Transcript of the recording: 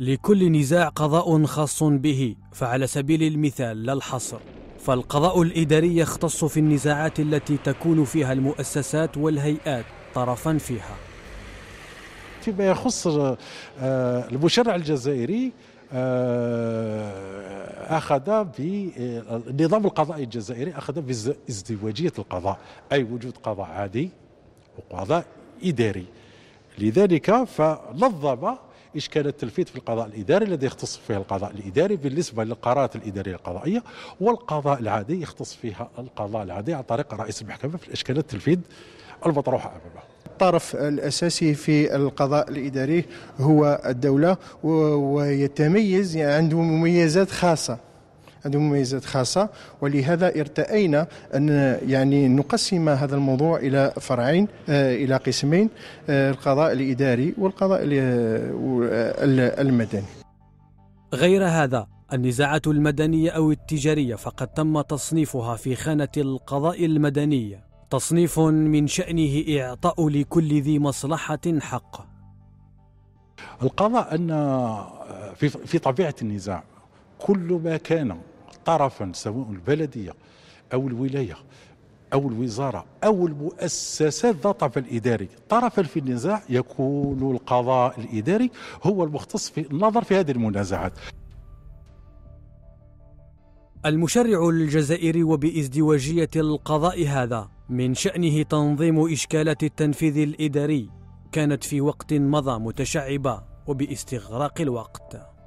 لكل نزاع قضاء خاص به فعلى سبيل المثال لا الحصر فالقضاء الإداري يختص في النزاعات التي تكون فيها المؤسسات والهيئات طرفا فيها فيما يخص آه، المشرع الجزائري آه، اخذ بالنظام آه، القضائي الجزائري اخذ بازدواجيه القضاء اي وجود قضاء عادي وقضاء اداري لذلك فنظم إشكالات تلفيت في القضاء الإداري الذي يختص فيه القضاء الإداري بالنسبة للقرارات الإدارية القضائية والقضاء العادي يختص فيها القضاء العادي عن طريق رئيس المحكمة في الإشكالات التلفيت المطروحة أمامه الطرف الاساسي في القضاء الاداري هو الدوله ويتميز يعني عنده مميزات خاصه هذه مميزات خاصة ولهذا ارتأينا أن يعني نقسم هذا الموضوع إلى فرعين آه، إلى قسمين آه، القضاء الإداري والقضاء آه، المدني غير هذا النزاعات المدنية أو التجارية فقد تم تصنيفها في خانة القضاء المدني تصنيف من شأنه إعطاء لكل ذي مصلحة حق القضاء أن في طبيعة النزاع كل ما كان طرفا سواء البلدية أو الولاية أو الوزارة أو المؤسسات ذات طرف الإداري طرفا في النزاع يكون القضاء الإداري هو المختص في النظر في هذه المنازعات المشرع الجزائري وبازدواجية القضاء هذا من شأنه تنظيم إشكالات التنفيذ الإداري كانت في وقت مضى متشعبة وباستغراق الوقت